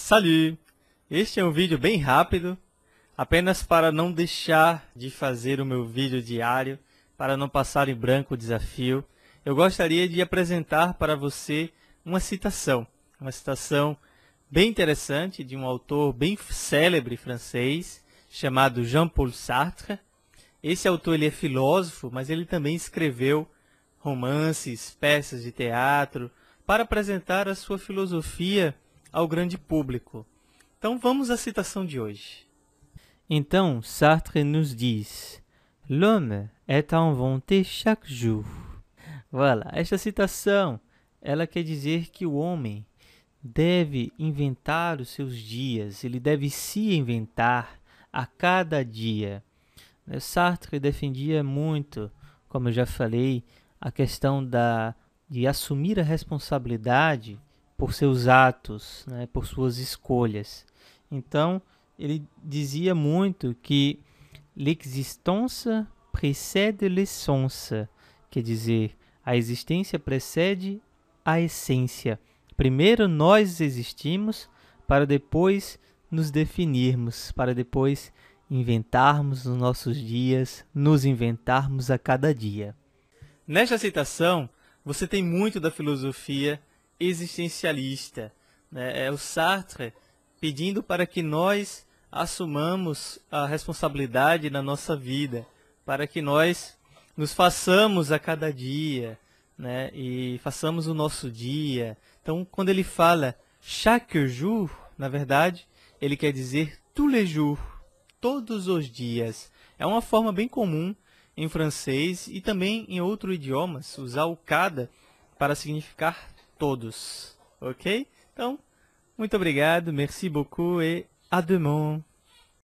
Salut! Este é um vídeo bem rápido, apenas para não deixar de fazer o meu vídeo diário, para não passar em branco o desafio. Eu gostaria de apresentar para você uma citação, uma citação bem interessante de um autor bem célebre francês, chamado Jean-Paul Sartre. Esse autor ele é filósofo, mas ele também escreveu romances, peças de teatro, para apresentar a sua filosofia ao grande público. Então vamos à citação de hoje. Então Sartre nos diz: L'homme est inventé chaque jour. Voilà, esta citação ela quer dizer que o homem deve inventar os seus dias, ele deve se inventar a cada dia. Sartre defendia muito, como eu já falei, a questão da, de assumir a responsabilidade por seus atos, né, por suas escolhas. Então, ele dizia muito que l'existence précède l'essence, quer dizer, a existência precede a essência. Primeiro nós existimos para depois nos definirmos, para depois inventarmos os nossos dias, nos inventarmos a cada dia. Nesta citação, você tem muito da filosofia existencialista. Né? É o Sartre pedindo para que nós assumamos a responsabilidade na nossa vida, para que nós nos façamos a cada dia, né? E façamos o nosso dia. Então, quando ele fala chaque jour, na verdade, ele quer dizer tous les jours, todos os dias. É uma forma bem comum em francês e também em outros idiomas usar o cada para significar todos, ok? Então, muito obrigado, merci beaucoup e à demain.